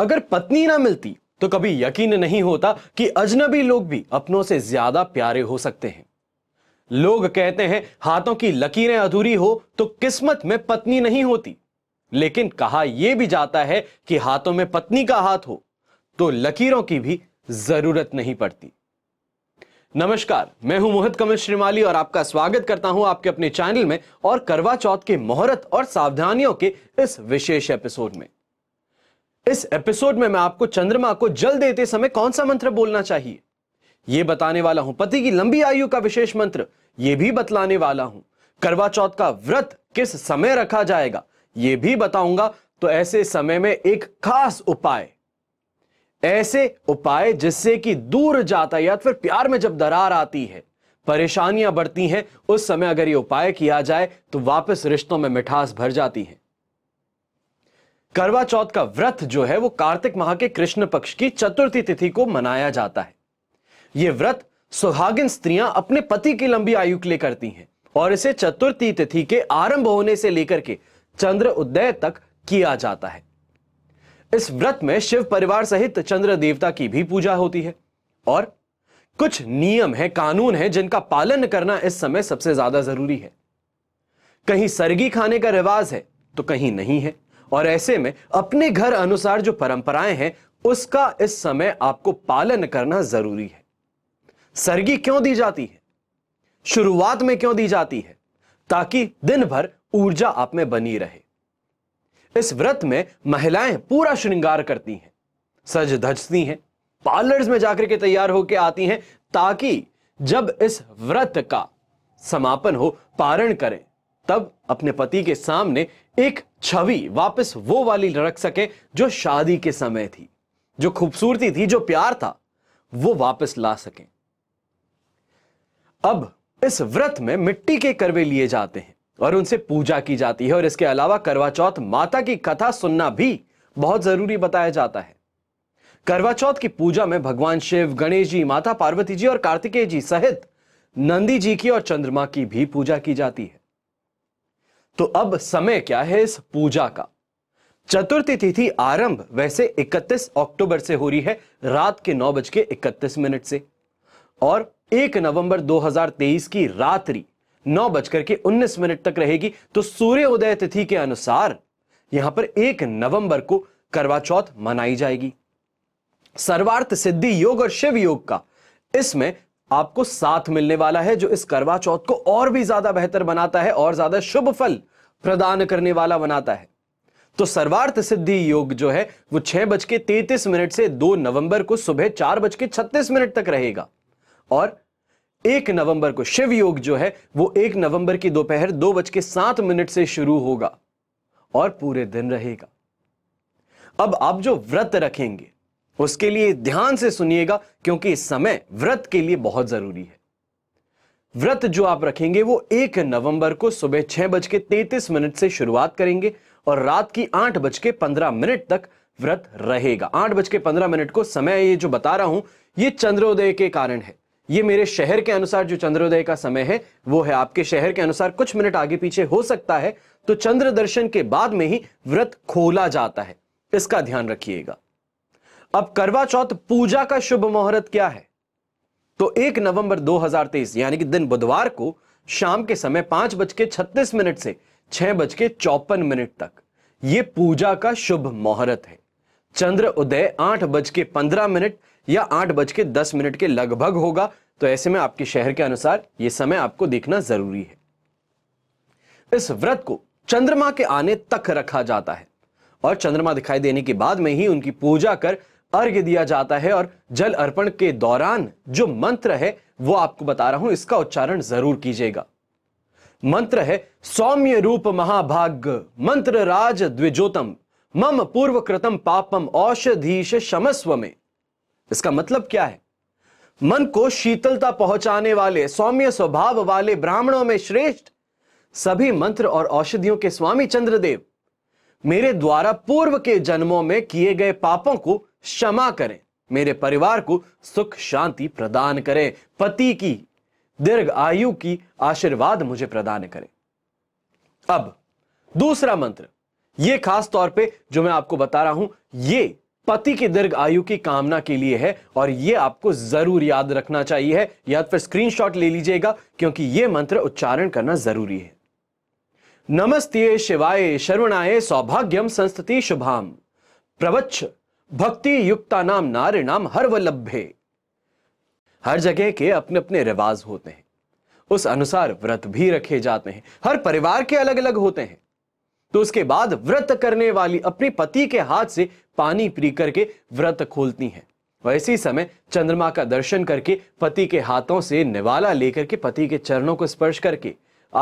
अगर पत्नी ना मिलती तो कभी यकीन नहीं होता कि अजनबी लोग भी अपनों से ज्यादा प्यारे हो सकते हैं लोग कहते हैं हाथों की लकीरें अधूरी हो तो किस्मत में पत्नी नहीं होती लेकिन कहा यह भी जाता है कि हाथों में पत्नी का हाथ हो तो लकीरों की भी जरूरत नहीं पड़ती नमस्कार मैं हूं मोहित कमल श्रीमाली और आपका स्वागत करता हूं आपके अपने चैनल में और करवा चौथ के मोहरत और सावधानियों के इस विशेष एपिसोड में इस एपिसोड में मैं आपको चंद्रमा को जल देते समय कौन सा मंत्र बोलना चाहिए यह बताने वाला हूं पति की लंबी आयु का विशेष मंत्र यह भी बतलाने वाला हूं करवा चौथ का व्रत किस समय रखा जाएगा यह भी बताऊंगा तो ऐसे समय में एक खास उपाय ऐसे उपाय जिससे कि दूर जाता या फिर प्यार में जब दरार आती है परेशानियां बढ़ती हैं उस समय अगर ये उपाय किया जाए तो वापस रिश्तों में मिठास भर जाती है करवा चौथ का व्रत जो है वो कार्तिक माह के कृष्ण पक्ष की चतुर्थी तिथि को मनाया जाता है यह व्रत सुहागिन स्त्रियां अपने पति की लंबी आयु के लिए करती हैं और इसे चतुर्थी तिथि के आरंभ होने से लेकर के चंद्र उदय तक किया जाता है इस व्रत में शिव परिवार सहित चंद्र देवता की भी पूजा होती है और कुछ नियम है कानून है जिनका पालन करना इस समय सबसे ज्यादा जरूरी है कहीं सरगी खाने का रिवाज है तो कहीं नहीं है और ऐसे में अपने घर अनुसार जो परंपराएं हैं उसका इस समय आपको पालन करना जरूरी है सर्गी क्यों दी जाती है शुरुआत में क्यों दी जाती है ताकि दिन भर ऊर्जा आप में बनी रहे इस व्रत में महिलाएं पूरा श्रृंगार करती हैं सज धजती हैं पार्लर्स में जाकर के तैयार होकर आती हैं ताकि जब इस व्रत का समापन हो पारण करें तब अपने पति के सामने एक छवि वापस वो वाली रख सके जो शादी के समय थी जो खूबसूरती थी जो प्यार था वो वापस ला सके अब इस व्रत में मिट्टी के करवे लिए जाते हैं और उनसे पूजा की जाती है और इसके अलावा करवा चौथ माता की कथा सुनना भी बहुत जरूरी बताया जाता है करवा चौथ की पूजा में भगवान शिव गणेश जी माता पार्वती जी और कार्तिकेय जी सहित नंदी जी की और चंद्रमा की भी पूजा की जाती है तो अब समय क्या है इस पूजा का चतुर्थी तिथि आरंभ वैसे 31 अक्टूबर से हो रही है रात के नौ बज के इकतीस मिनट से और 1 नवंबर 2023 की रात्रि नौ बजकर के उन्नीस मिनट तक रहेगी तो सूर्य उदय तिथि के अनुसार यहां पर 1 नवंबर को करवा चौथ मनाई जाएगी सर्वार्थ सिद्धि योग और शिव योग का इसमें आपको साथ मिलने वाला है जो इस करवा चौथ को और भी ज्यादा बेहतर बनाता है और ज्यादा शुभ फल प्रदान करने वाला बनाता है तो सर्वार्थ सिद्धि योग जो है वो छह बज के तैतीस मिनट से दो नवंबर को सुबह चार बज के छत्तीस मिनट तक रहेगा और एक नवंबर को शिव योग जो है वो एक नवंबर की दोपहर दो, दो बज के सात मिनट से शुरू होगा और पूरे दिन रहेगा अब आप जो व्रत रखेंगे उसके लिए ध्यान से सुनिएगा क्योंकि इस समय व्रत के लिए बहुत जरूरी है व्रत जो आप रखेंगे वो एक नवंबर को सुबह छह बज के तैतीस मिनट से शुरुआत करेंगे और रात की आठ बज के पंद्रह मिनट तक व्रत रहेगा आठ बज के पंद्रह मिनट को समय ये जो बता रहा हूं ये चंद्रोदय के कारण है ये मेरे शहर के अनुसार जो चंद्रोदय का समय है वो है आपके शहर के अनुसार कुछ मिनट आगे पीछे हो सकता है तो चंद्र दर्शन के बाद में ही व्रत खोला जाता है इसका ध्यान रखिएगा अब करवा चौथ पूजा का शुभ मुहूर्त क्या है तो 1 नवंबर 2023 यानी कि दिन बुधवार को शाम के समय पांच बज के छत्तीस मिनट से छह बज के चौपन मिनट तक यह पूजा का शुभ मुहूर्त है चंद्र उदय आठ बज के पंद्रह मिनट या आठ बज के दस मिनट के लगभग होगा तो ऐसे में आपके शहर के अनुसार यह समय आपको देखना जरूरी है इस व्रत को चंद्रमा के आने तक रखा जाता है और चंद्रमा दिखाई देने के बाद में ही उनकी पूजा कर अर्घ्य दिया जाता है और जल अर्पण के दौरान जो मंत्र है वो आपको बता रहा हूं इसका उच्चारण जरूर कीजिएगा मंत्र है सौम्य रूप महाभाग मंत्र राज द्विजोतम मम पूर्व कृतम पापम औषधीश शमस्व में इसका मतलब क्या है मन को शीतलता पहुंचाने वाले सौम्य स्वभाव वाले ब्राह्मणों में श्रेष्ठ सभी मंत्र और औषधियों के स्वामी चंद्रदेव मेरे द्वारा पूर्व के जन्मों में किए गए पापों को क्षमा करें मेरे परिवार को सुख शांति प्रदान करें पति की दीर्घ आयु की आशीर्वाद मुझे प्रदान करें अब दूसरा मंत्र यह खास तौर पे जो मैं आपको बता रहा हूं यह पति की दीर्घ आयु की कामना के लिए है और यह आपको जरूर याद रखना चाहिए या तो फिर स्क्रीनशॉट ले लीजिएगा क्योंकि यह मंत्र उच्चारण करना जरूरी है नमस्ते शिवाय शर्वणाए सौभाग्यम संस्तति शुभाम प्रवच्छ भक्ति युक्ता नाम नारे नाम हर वल्लभे हर जगह के अपने अपने रिवाज होते हैं उस अनुसार व्रत भी रखे जाते हैं हर परिवार के अलग अलग होते हैं तो उसके बाद व्रत करने वाली अपने पति के हाथ से पानी पी करके व्रत खोलती है वैसे समय चंद्रमा का दर्शन करके पति के हाथों से निवाला लेकर के पति के चरणों को स्पर्श करके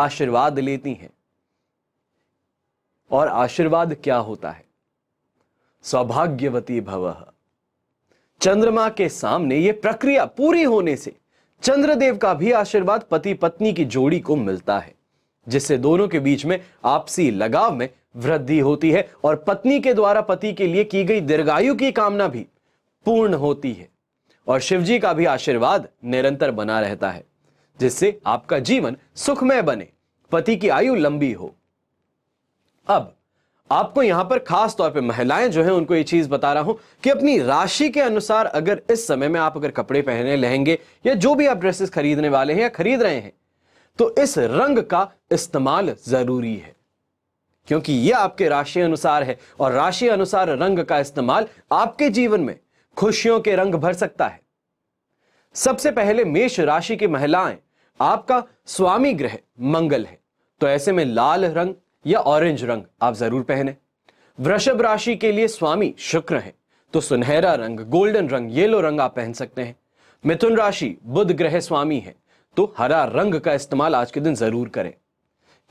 आशीर्वाद लेती हैं और आशीर्वाद क्या होता है सौभाग्यवती भव चंद्रमा के सामने ये प्रक्रिया पूरी होने से चंद्रदेव का भी आशीर्वाद पति पत्नी की जोड़ी को मिलता है जिससे दोनों के बीच में आपसी लगाव में वृद्धि होती है और पत्नी के द्वारा पति के लिए की गई दीर्घायु की कामना भी पूर्ण होती है और शिवजी का भी आशीर्वाद निरंतर बना रहता है जिससे आपका जीवन सुखमय बने पति की आयु लंबी हो अब आपको यहां पर खास तौर पे महिलाएं जो है उनको ये चीज बता रहा हूं कि अपनी राशि के अनुसार अगर इस समय में आप अगर कपड़े पहने लहेंगे या जो भी आप ड्रेसेस खरीदने वाले हैं या खरीद रहे हैं तो इस रंग का इस्तेमाल जरूरी है क्योंकि यह आपके राशि अनुसार है और राशि अनुसार रंग का इस्तेमाल आपके जीवन में खुशियों के रंग भर सकता है सबसे पहले मेष राशि की महिलाएं आपका स्वामी ग्रह मंगल है तो ऐसे में लाल रंग या ऑरेंज रंग आप जरूर पहने वृषभ राशि के लिए स्वामी शुक्र है तो सुनहरा रंग गोल्डन रंग येलो रंग आप पहन सकते हैं मिथुन राशि बुध ग्रह स्वामी है तो हरा रंग का इस्तेमाल आज के दिन जरूर करें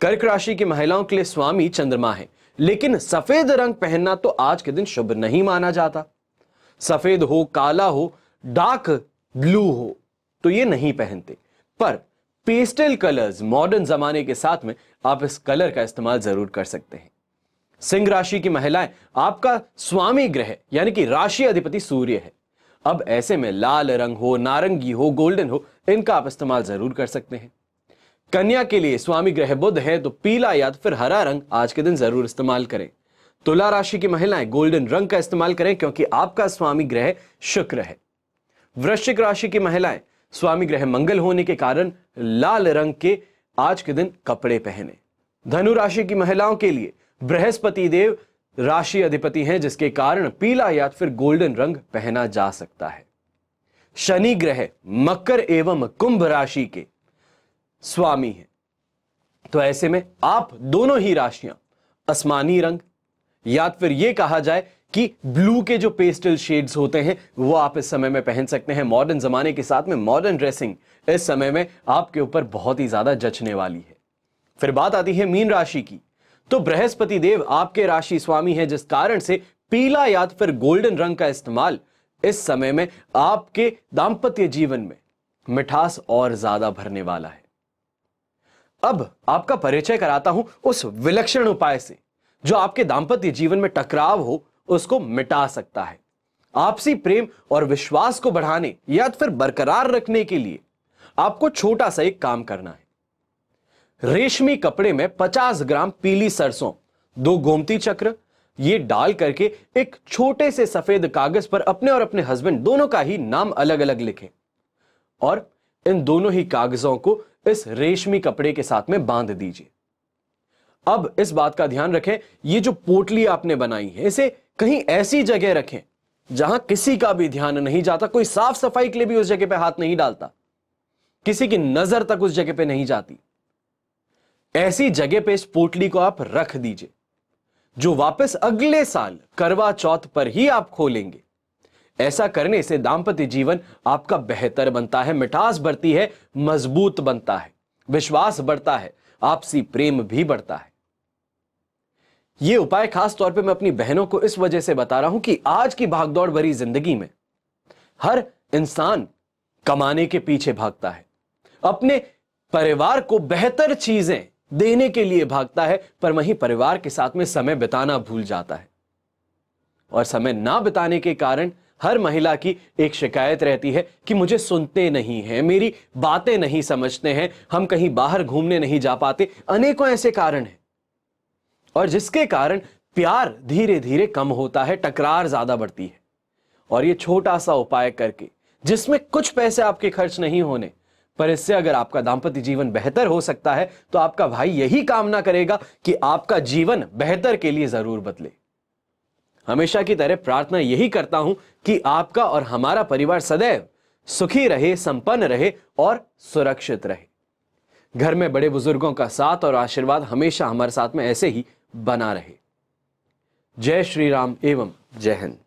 कर्क राशि की महिलाओं के लिए स्वामी चंद्रमा है लेकिन सफेद रंग पहनना तो आज के दिन शुभ नहीं माना जाता सफेद हो काला हो डार्क ब्लू हो तो ये नहीं पहनते पर पेस्टल कलर्स मॉडर्न जमाने के साथ में आप इस कलर का इस्तेमाल जरूर कर सकते हैं सिंह राशि की महिलाएं आपका स्वामी ग्रह यानी कि राशि अधिपति सूर्य है अब ऐसे में लाल रंग हो नारंगी हो गोल्डन हो इनका आप इस्तेमाल जरूर कर सकते हैं कन्या के लिए स्वामी ग्रह बुद्ध है तो पीला या तो फिर हरा रंग आज के दिन जरूर इस्तेमाल करें तुला राशि की महिलाएं गोल्डन रंग का इस्तेमाल करें क्योंकि आपका स्वामी ग्रह शुक्र है वृश्चिक राशि की महिलाएं स्वामी ग्रह मंगल होने के कारण लाल रंग के आज के दिन कपड़े पहने धनु राशि की महिलाओं के लिए बृहस्पति देव राशि अधिपति हैं जिसके कारण पीला या फिर गोल्डन रंग पहना जा सकता है शनि ग्रह मकर एवं कुंभ राशि के स्वामी हैं तो ऐसे में आप दोनों ही राशियां आसमानी रंग या फिर यह कहा जाए कि ब्लू के जो पेस्टल शेड्स होते हैं वो आप इस समय में पहन सकते हैं मॉडर्न जमाने के साथ में मॉडर्न ड्रेसिंग इस समय में आपके ऊपर बहुत ही ज्यादा जचने वाली है फिर बात आती है मीन राशि की तो बृहस्पति देव आपके राशि स्वामी है जिस कारण से पीला या तो फिर गोल्डन रंग का इस्तेमाल इस समय में आपके दाम्पत्य जीवन में मिठास और ज्यादा भरने वाला है अब आपका परिचय कराता हूं उस विलक्षण उपाय से जो आपके दाम्पत्य जीवन में टकराव हो उसको मिटा सकता है आपसी प्रेम और विश्वास को बढ़ाने या तो फिर बरकरार रखने के लिए आपको छोटा सा एक काम करना है रेशमी कपड़े में 50 ग्राम पीली सरसों दो गोमती चक्र ये डाल करके एक छोटे से सफेद कागज पर अपने और अपने हस्बैंड दोनों का ही नाम अलग अलग लिखें और इन दोनों ही कागजों को इस रेशमी कपड़े के साथ में बांध दीजिए अब इस बात का ध्यान रखें ये जो पोटली आपने बनाई है इसे कहीं ऐसी जगह रखें जहां किसी का भी ध्यान नहीं जाता कोई साफ सफाई के लिए भी उस जगह पे हाथ नहीं डालता किसी की नजर तक उस जगह पे नहीं जाती ऐसी जगह पे इस पोटली को आप रख दीजिए जो वापस अगले साल करवा चौथ पर ही आप खोलेंगे ऐसा करने से दाम्पत्य जीवन आपका बेहतर बनता है मिठास बढ़ती है मजबूत बनता है विश्वास बढ़ता है आपसी प्रेम भी बढ़ता है ये उपाय खास तौर पे मैं अपनी बहनों को इस वजह से बता रहा हूं कि आज की भागदौड़ भरी जिंदगी में हर इंसान कमाने के पीछे भागता है अपने परिवार को बेहतर चीजें देने के लिए भागता है पर वहीं परिवार के साथ में समय बिताना भूल जाता है और समय ना बिताने के कारण हर महिला की एक शिकायत रहती है कि मुझे सुनते नहीं है मेरी बातें नहीं समझते हैं हम कहीं बाहर घूमने नहीं जा पाते अनेकों ऐसे कारण हैं और जिसके कारण प्यार धीरे धीरे कम होता है टकरार ज्यादा बढ़ती है और ये छोटा सा उपाय करके जिसमें कुछ पैसे आपके खर्च नहीं होने पर इससे अगर आपका दाम्पत्य जीवन बेहतर हो सकता है तो आपका भाई यही कामना करेगा कि आपका जीवन बेहतर के लिए जरूर बदले हमेशा की तरह प्रार्थना यही करता हूं कि आपका और हमारा परिवार सदैव सुखी रहे संपन्न रहे और सुरक्षित रहे घर में बड़े बुजुर्गों का साथ और आशीर्वाद हमेशा हमारे साथ में ऐसे ही बना रहे जय श्री राम एवं जय हिंद